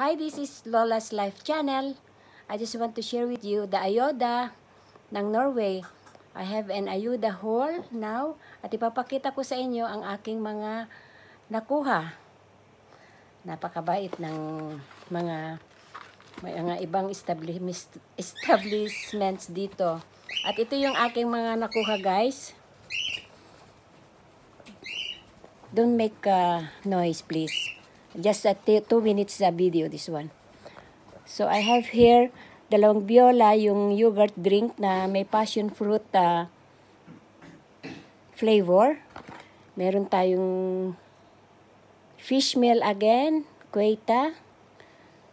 Hi, this is Lola's Life Channel. I just want to share with you the ayuda ng Norway. I have an ayuda haul now at ipapakita ko sa inyo ang aking mga nakuha. Napakabait ng mga mga ibang establishments dito. At ito yung aking mga nakuha guys. Don't make a uh, noise please. Just a two minutes sa video, this one. So, I have here dalawang biola, yung yogurt drink na may passion fruit uh, flavor. Meron tayong fish meal again, kweta,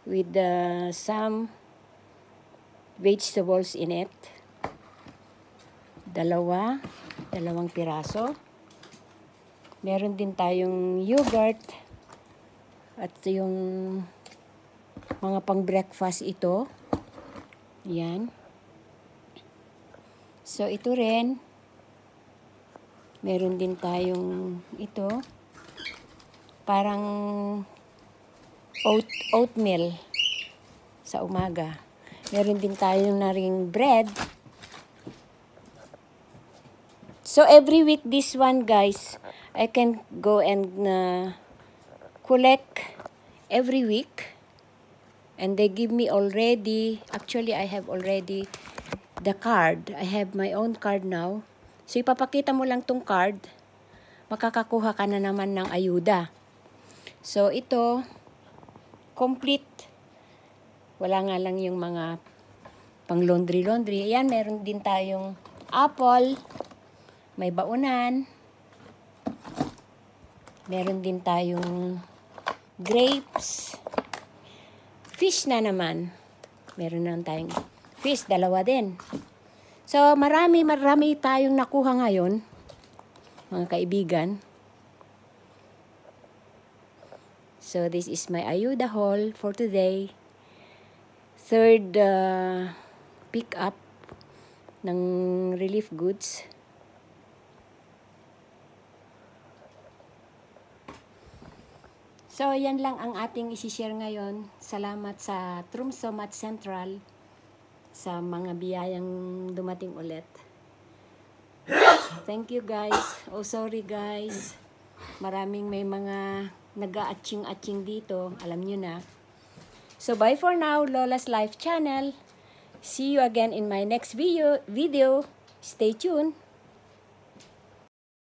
with uh, some vegetables in it. Dalawa, dalawang piraso. Meron din tayong yogurt at yung mga pang breakfast ito. Yan. So, ito rin. Meron din tayong ito. Parang oat, oatmeal sa umaga. Meron din tayong naring bread. So, every week this one, guys, I can go and... Uh, collect every week and they give me already actually I have already the card I have my own card now so ipapakita mo lang tong card makakakuha ka na naman ng ayuda so ito complete wala nga lang yung mga pang laundry laundry ayan meron din tayong apple may baunan meron din tayong grapes, fish na naman. Meron na tayong fish, dalawa din. So, marami, marami tayong nakuha ngayon, mga kaibigan. So, this is my Ayuda haul for today. Third uh, pick up ng relief goods. So, yan lang ang ating isishare ngayon. Salamat sa Trumsomat Central sa mga biyayang dumating ulit. Thank you guys. Oh, sorry guys. Maraming may mga nag-aaching-aching dito. Alam nyo na. So, bye for now, Lola's Life Channel. See you again in my next video. Stay tuned.